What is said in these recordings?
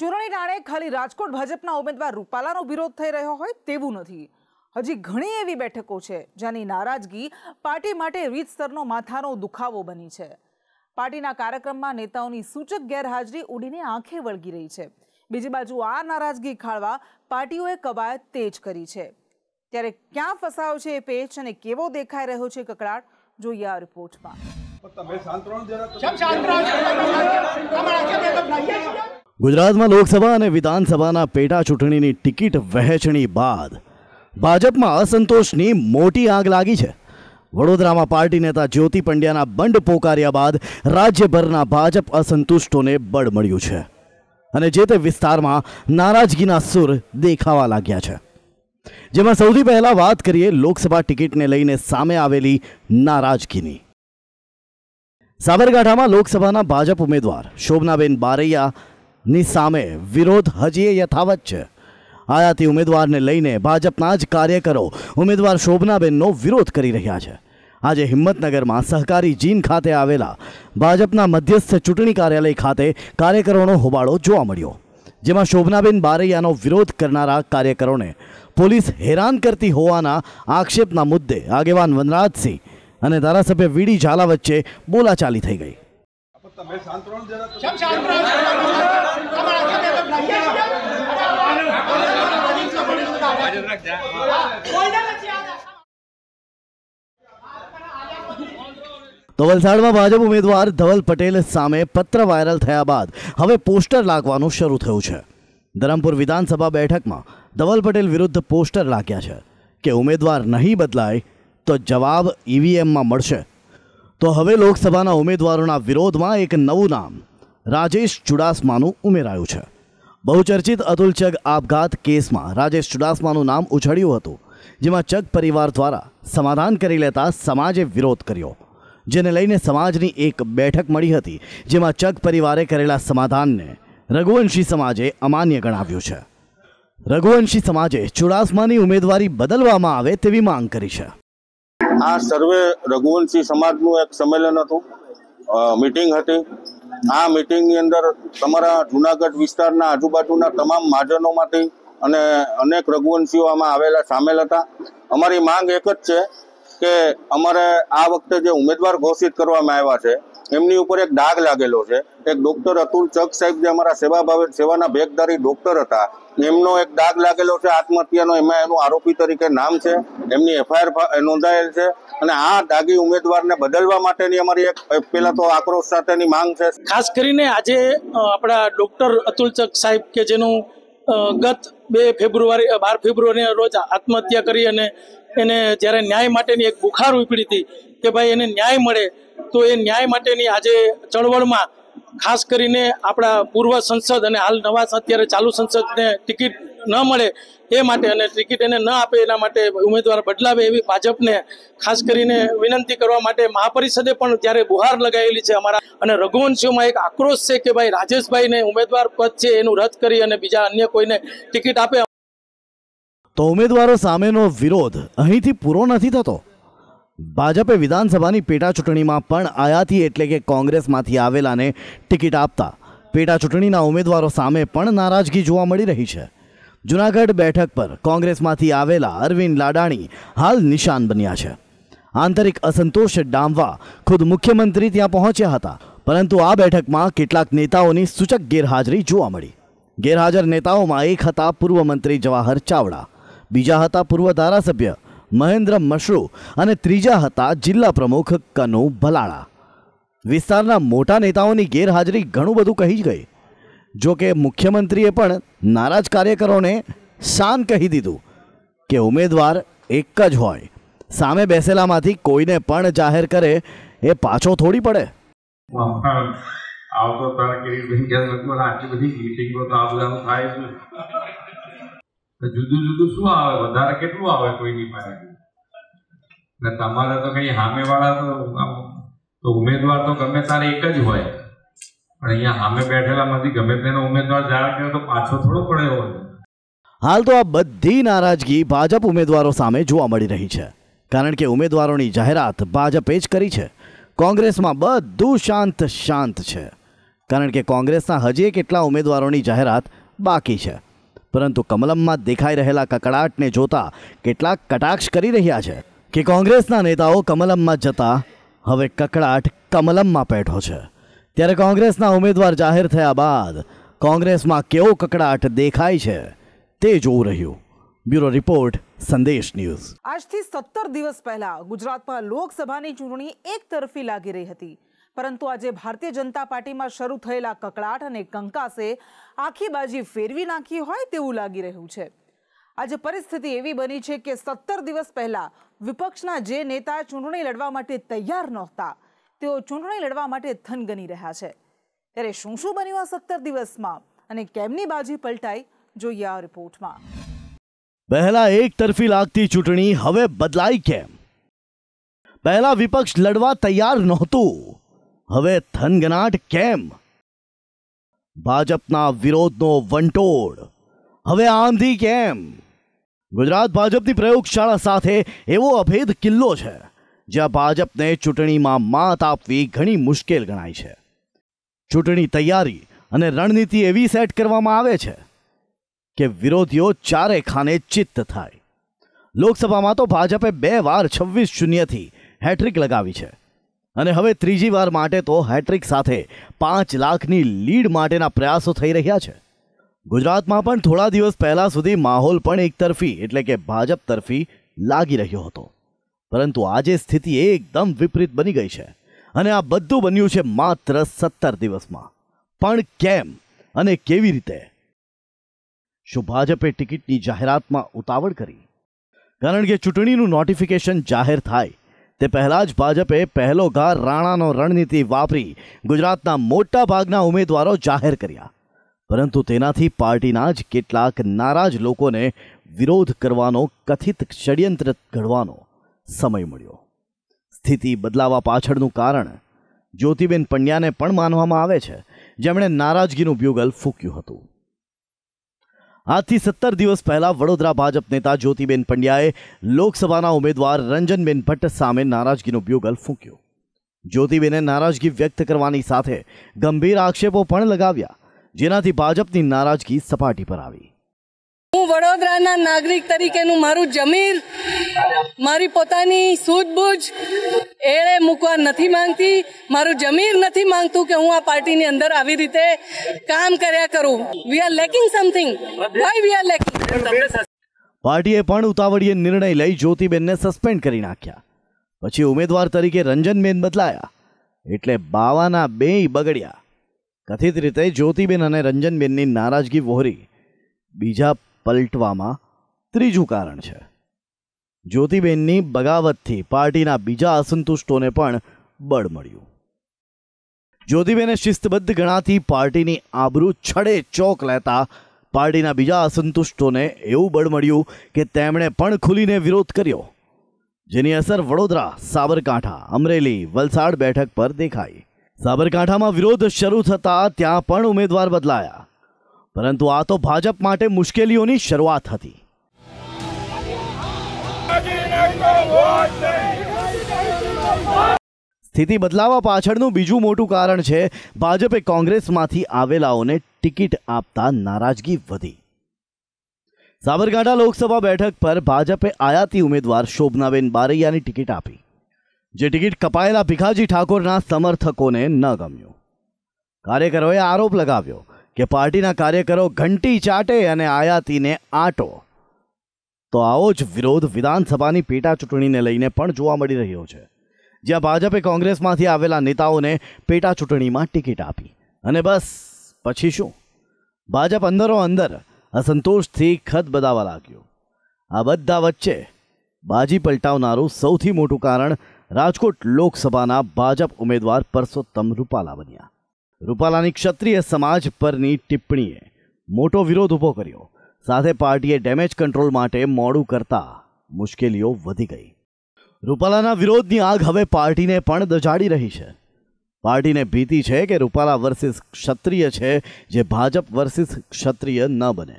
ચૂંટણી નાણે ખાલી રાજકોટ ભાજપના ઉમેદવાર રૂપાલાનો વિરોધ થઈ રહ્યો હોય તેવું નથી હજી ઘણી એવી બેઠકો છે જેની નારાજગી પાર્ટી માટે રીતસરનો માથાનો દુખાવો બની છે પાર્ટીના કાર્યક્રમમાં નેતાઓની સૂચક ગેરહાજરી ઉડીને આંખે વળગી રહી છે બીજી બાજુ આ નારાજગી ખાળવા પાર્ટીઓએ કવાયત તેજ કરી છે ત્યારે ક્યાં ફસાયો છે એ પેચ અને કેવો દેખાઈ રહ્યો છે કકડાટ જોઈએ આ રિપોર્ટમાં તમે શાંત રહો જરા શાંત રહો ગુજરાતમાં લોકસભા અને વિધાનસભાના પેટા ચૂંટણીની ટિકિટ વહેંચણી બાદ ભાજપમાં અસંતોષની મોટી આગ લાગી છે વડોદરામાં પાર્ટી નેતા જ્યોતિ પંડ્યાના બંડ પોકાર્યા બાદ રાજ્યભરના ભાજપ અસંતુષ્ટોને બળ મળ્યું છે અને જે તે વિસ્તારમાં નારાજગીના સુર દેખાવા લાગ્યા છે જેમાં સૌથી પહેલા વાત કરીએ લોકસભા ટિકિટને લઈને સામે આવેલી નારાજગીની સાબરકાંઠામાં લોકસભાના ભાજપ ઉમેદવાર શોભનાબેન બારૈયા ની સામે વિરોધ હજી યથાવત છે આયાથી ઉમેદવારને લઈને ભાજપના જ કાર્યકરો ઉમેદવાર શોભનાબેનનો વિરોધ કરી રહ્યા છે આજે હિંમતનગરમાં સહકારી જીન ખાતે આવેલા ભાજપના મધ્યસ્થ ચૂંટણી કાર્યાલય ખાતે કાર્યકરોનો હોબાળો જોવા મળ્યો જેમાં શોભનાબેન બારૈયાનો વિરોધ કરનારા કાર્યકરોને પોલીસ હેરાન કરતી હોવાના આક્ષેપના મુદ્દે આગેવાન વનરાજસિંહ અને ધારાસભ્ય વીડી ઝાલા વચ્ચે બોલાચાલી થઈ ગઈ તમે શાંત રહો જરા કેમ શાંત રહો તમારા સાથે તો તો વલસાડમાં ભાજપ ઉમેદવાર ધવલ પટેલ સામે પત્ર વાયરલ થયા બાદ હવે પોસ્ટર લાગવાનું શરૂ થયું છે ધરમપુર વિધાનસભા બેઠકમાં ધવલ પટેલ વિરુદ્ધ પોસ્ટર લાગ્યા છે કે ઉમેદવાર નહીં બદલાય તો જવાબ ઈવીએમમાં મળશે તો હવે લોકસભાના ઉમેદવારોના વિરોધમાં એક નવું નામ રાજેશ ચુડાસમાનું ઉમેરાયું છે બહુચર્ચિત અતુલ ચગ આપઘાત કેસમાં રાજેશ ચુડાસમાનું નામ ઉછળ્યું હતું જેમાં ચગ પરિવાર દ્વારા સમાધાન કરી લેતા સમાજે વિરોધ કર્યો જેને લઈને સમાજની એક બેઠક મળી હતી જેમાં ચગ પરિવારે કરેલા સમાધાનને રઘુવંશી સમાજે અમાન્ય ગણાવ્યું છે રઘુવંશી સમાજે ચુડાસમાની ઉમેદવારી બદલવામાં આવે તેવી માંગ કરી છે આ સર્વે રઘુવંશી સમાજનું એક સંમેલન હતું મીટિંગ હતી આ મીટિંગની અંદર તમારા જુનાગઢ વિસ્તારના આજુબાજુના તમામ મહાજનોમાંથી અને અનેક રઘુવંશીઓ આમાં આવેલા સામેલ હતા અમારી માંગ એક જ છે કે અમારે આ વખતે જે ઉમેદવાર ઘોષિત કરવામાં આવ્યા છે એમની ઉપર એક ડાઘ લાગેલો છે એક ડોક્ટર અતુલ ચક સાહેબ જે અમારા સેવા ભાવે સેવાના ભેગદારી ડોક્ટર હતા એમનો એક ડાઘ લાગેલો છે આત્મહત્યાનો એમાં એનું આરોપી તરીકે નામ છે એમની એફઆઈઆર નોંધાયેલ છે અને આ દાગી ઉમેદવારને બદલવા માટેની અમારી એક પહેલા તો આક્રોશ સાથેની માંગ છે ખાસ કરીને આજે આપણા ડોક્ટર અતુલ ચક સાહેબ કે જેનું ગત બે ફેબ્રુઆરી બાર ફેબ્રુઆરી રોજ આત્મહત્યા કરી અને એને જ્યારે ન્યાય માટેની એક બુખાર ઉપડી હતી કે ભાઈ એને ન્યાય મળે તો એ ન્યાય માટેની આજે ચળવળમાં ખાસ કરીને આપણા પૂર્વ સંસદ અને હાલ નવા અત્યારે ચાલુ સંસદને ટિકિટ ન મળે એ માટે અને ટિકિટ એને ન આપે એના માટે ઉમેદવાર બદલાવે એવી ભાજપને ખાસ કરીને વિનંતી કરવા માટે મહાપરિષદે પણ ત્યારે બુહાર લગાવેલી છે અમારા અને રઘુવંશીઓમાં એક આક્રોશ છે કે ભાઈ રાજેશભાઈને ઉમેદવાર પદ છે એનું રદ કરી અને બીજા અન્ય કોઈને ટિકિટ આપે તો ઉમેદવારો સામેનો વિરોધ અહીંથી પૂરો નથી થતો ભાજપે વિધાનસભાની પેટા ચૂંટણીમાં પણ આયાથી એટલે કે કોંગ્રેસમાંથી આવેલાને ટિકિટ આપતા પેટા ચૂંટણીના ઉમેદવારો સામે પણ નારાજગી જોવા મળી રહી છે જુનાગઢ બેઠક પર કોંગ્રેસમાંથી આવેલા અરવિંદ લાડાણી હાલ નિશાન બન્યા છે આંતરિક અસંતોષ ડામવા ખુદ મુખ્યમંત્રી ત્યાં પહોંચ્યા હતા પરંતુ આ બેઠકમાં કેટલાક નેતાઓની સૂચક ગેરહાજરી જોવા મળી ગેરહાજર નેતાઓમાં એક હતા પૂર્વ મંત્રી જવાહર ચાવડા બીજા હતા પૂર્વ ધારાસભ્ય મહેન્દ્ર મશરૂ અને ત્રીજા હતા જિલ્લા પ્રમુખ કનુ ભલાળા વિસ્તારના મોટા નેતાઓની ગેરહાજરી ઘણું બધું કહી ગઈ જો કે મુખ્યમંત્રીએ પણ નારાજ કાર્યકરોને શાન કહી દીધું કે ઉમેદવાર એક જ હોય સામે બેસેલામાંથી કોઈને પણ જાહેર કરે એ પાછો થોડી પડે આવતો તારા કિરીટભાઈ કે આટલી બધી મીટિંગો તો આ બધાનું થાય છે જુદું જુદું શું આવે વધારે કેટલું આવે કોઈની પાસે ને તમારે તો કઈ હામે વાળા તો આમ તો ઉમેદવાર તો ગમે તારે એક જ હોય પણ અહીંયા હામે બેઠેલામાંથી ગમે તેનો ઉમેદવાર જાહેર કર્યો તો પાછો થોડો પડ્યો હોય હાલ તો આ બધી નારાજગી ભાજપ ઉમેદવારો સામે જોવા મળી રહી છે કારણ કે ઉમેદવારોની જાહેરાત ભાજપે જ કરી છે કોંગ્રેસમાં બધું શાંત શાંત છે કારણ કે કોંગ્રેસના હજી કેટલા ઉમેદવારોની જાહેરાત બાકી છે પરંતુ કમલમમાં દેખાઈ રહેલા કકડાટને જોતા કેટલાક કટાક્ષ કરી રહ્યા છે કે કોંગ્રેસના નેતાઓ કમલમમાં જતા હવે કકડાટ કમલમમાં પેઠો છે ત્યારે કોંગ્રેસના ઉમેદવાર જાહેર થયા બાદ કોંગ્રેસમાં કેવો કકડાટ દેખાય છે તે જોવું રહ્યું બ્યુરો રિપોર્ટ સંદેશ ન્યૂઝ આજથી સત્તર દિવસ પહેલા ગુજરાતમાં લોકસભાની ચૂંટણી એક તરફી લાગી રહી હતી પરંતુ આજે ભારતીય જનતા પાર્ટીમાં શરૂ થયેલા કકડાટ અને કંકાસે આખી બાજી ફેરવી નાખી હોય તેવું લાગી રહ્યું છે આજે પરિસ્થિતિ એવી બની છે કે સત્તર દિવસ પહેલા વિપક્ષના જે નેતા ચૂંટણી લડવા માટે તૈયાર નહોતા તેઓ ચૂંટણી લડવા માટે થનગની રહ્યા છે ત્યારે શું શું બન્યું આ સત્તર દિવસમાં અને કેમની બાજી પલટાઈ જોઈએ આ રિપોર્ટમાં પહેલા એક તરફી લાગતી ચૂંટણી હવે બદલાઈ કેમ પહેલા વિપક્ષ લડવા તૈયાર નહોતું હવે થનગનાટ કેમ ભાજપના વિરોધનો વંટોળ હવે આંધી કેમ ગુજરાત ભાજપની પ્રયોગશાળા સાથે એવો અભેદ કિલ્લો છે જ્યાં ભાજપને ચૂંટણીમાં માત આપવી ઘણી મુશ્કેલ ગણાય છે ચૂંટણી તૈયારી અને રણનીતિ એવી સેટ કરવામાં આવે છે કે વિરોધીઓ ચારે ખાને ચિત્ત થાય લોકસભામાં તો ભાજપે બે વાર છવ્વીસ શૂન્યથી હેટ્રિક લગાવી છે અને હવે ત્રીજી વાર માટે તો હેટ્રિક સાથે પાંચ લાખની લીડ માટેના પ્રયાસો થઈ રહ્યા છે ગુજરાતમાં પણ થોડા દિવસ પહેલાં સુધી માહોલ પણ એકતરફી એટલે કે ભાજપ તરફી લાગી રહ્યો હતો પરંતુ આજે સ્થિતિ એકદમ વિપરીત બની ગઈ છે અને આ બધું બન્યું છે માત્ર સત્તર દિવસમાં પણ કેમ અને કેવી રીતે શું ભાજપે ટિકિટની જાહેરાતમાં ઉતાવળ કરી કારણ કે ચૂંટણીનું નોટિફિકેશન જાહેર થાય તે પહેલાં જ ભાજપે પહેલો ઘા રાણાનો રણનીતિ વાપરી ગુજરાતના મોટા ભાગના ઉમેદવારો જાહેર કર્યા પરંતુ તેનાથી પાર્ટીના જ કેટલાક નારાજ લોકોને વિરોધ કરવાનો કથિત ષડયંત્ર ઘડવાનો સમય મળ્યો સ્થિતિ બદલાવા પાછળનું કારણ જ્યોતિબેન પંડ્યાને પણ માનવામાં આવે છે જેમણે નારાજગીનું બ્યુગલ ફૂક્યું હતું આજથી સત્તર દિવસ પહેલા વડોદરા ભાજપ નેતા જ્યોતિબેન પંડ્યાએ લોકસભાના ઉમેદવાર રંજનબેન ભટ્ટ સામે નારાજગીનો બ્યુગલ ફૂંક્યો જ્યોતિબેને નારાજગી વ્યક્ત કરવાની સાથે ગંભીર આક્ષેપો પણ લગાવ્યા જેનાથી ભાજપની નારાજગી સપાટી પર આવી હું વડોદરાના નાગરિક તરીકેનું મારું જમીર મારી પોતાની સૂઝબૂઝ એળે મૂકવા નથી માંગતી મારું જમીર નથી માંગતું કે હું આ પાર્ટીની અંદર આવી રીતે કામ કર્યા કરું we are lacking something why we are lacking પાર્ટીએ પણ ઉતાવળીએ નિર્ણય લઈ જ્યોતિબેનને સસ્પેન્ડ કરી નાખ્યા પછી ઉમેદવાર તરીકે રંજનબેન બદલાયા એટલે બાવાના બેય બગડ્યા કથિત રીતે જ્યોતિબેન અને રંજનબેનની નારાજગી વહોરી બીજા પલટવામાં ત્રીજું કારણ છે જ્યોતિબેનની બગાવતથી પાર્ટીના બીજા અસંતુષ્ટોને પણ બળ મળ્યું જ્યોતિબેને શિસ્તબદ્ધ ગણાતી પાર્ટીની આબરૂ છડે ચોક લેતા પાર્ટીના બીજા અસંતુષ્ટોને એવું બળ મળ્યું કે તેમણે પણ ખુલીને વિરોધ કર્યો જેની અસર વડોદરા સાબરકાંઠા અમરેલી વલસાડ બેઠક પર દેખાઈ સાબરકાંઠામાં વિરોધ શરૂ થતા ત્યાં પણ ઉમેદવાર બદલાયા પરંતુ આ તો ભાજપ માટે મુશ્કેલીઓની શરૂઆત હતી સ્થિતિ બદલાવા પાછળનું બીજું મોટું કારણ છે ભાજપે કોંગ્રેસમાંથી આવેલાઓને ટિકિટ આપતા નારાજગી વધી સાબરકાંઠા લોકસભા બેઠક પર ભાજપે આયાતી ઉમેદવાર શોભનાબેન બારૈયાની ટિકિટ આપી જે ટિકિટ કપાયેલા ભીખાજી ઠાકોરના સમર્થકોને ન ગમ્યું કાર્યકરોએ આરોપ લગાવ્યો કે પાર્ટીના કાર્યકરો ઘંટી ચાટે અને આયાતીને આટો તો આવો જ વિરોધ વિધાનસભાની પેટા ચૂંટણીને લઈને પણ જોવા મળી રહ્યો છે જ્યાં ભાજપે કોંગ્રેસમાંથી આવેલા નેતાઓને પેટા ચૂંટણીમાં ટિકિટ આપી અને બસ પછી શું ભાજપ અંદરો અંદર અસંતોષથી ખત બદાવા લાગ્યું આ બધા વચ્ચે બાજી પલટાવનારું સૌથી મોટું કારણ રાજકોટ લોકસભાના ભાજપ ઉમેદવાર પરસોત્તમ રૂપાલા બન્યા રૂપાલાની ક્ષત્રિય સમાજ પરની ટિપ્પણીએ મોટો વિરોધ ઊભો કર્યો સાથે પાર્ટીએ ડેમેજ કંટ્રોલ માટે મોડું કરતા મુશ્કેલીઓ વધી ગઈ રૂપાલાના વિરોધની આગ હવે પાર્ટીને પણ દજાડી રહી છે પાર્ટીને ભીતિ છે કે રૂપાલા વર્સિસ ક્ષત્રિય છે જે ભાજપ વર્સિસ ક્ષત્રિય ન બને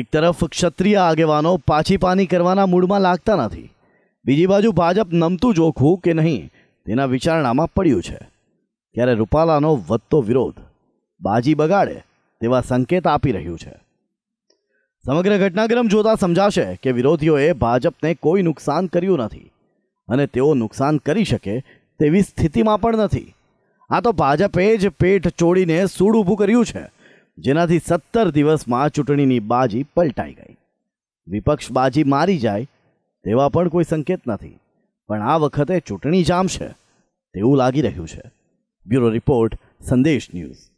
એક તરફ ક્ષત્રિય આગેવાનો પાછી પાની કરવાના મૂડમાં લાગતા નથી બીજી બાજુ ભાજપ નમતું જોખવું કે નહીં તેના વિચારણામાં પડ્યું છે ત્યારે રૂપાલાનો વધતો વિરોધ બાજી બગાડે તેવા સંકેત આપી રહ્યું છે સમગ્ર ઘટનાક્રમ જોતા સમજાશે કે વિરોધીઓએ ભાજપને કોઈ નુકસાન કર્યું નથી અને તેઓ નુકસાન કરી શકે તેવી સ્થિતિમાં પણ નથી આ તો ભાજપે જ પેઠ ચોડીને સૂડ ઊભું કર્યું છે જેનાથી સત્તર દિવસમાં ચૂંટણીની બાજી પલટાઈ ગઈ વિપક્ષ બાજી મારી જાય તેવા પણ કોઈ સંકેત નથી પણ આ વખતે ચૂંટણી જામશે તેવું લાગી રહ્યું છે Bureau Report, Sandesh News.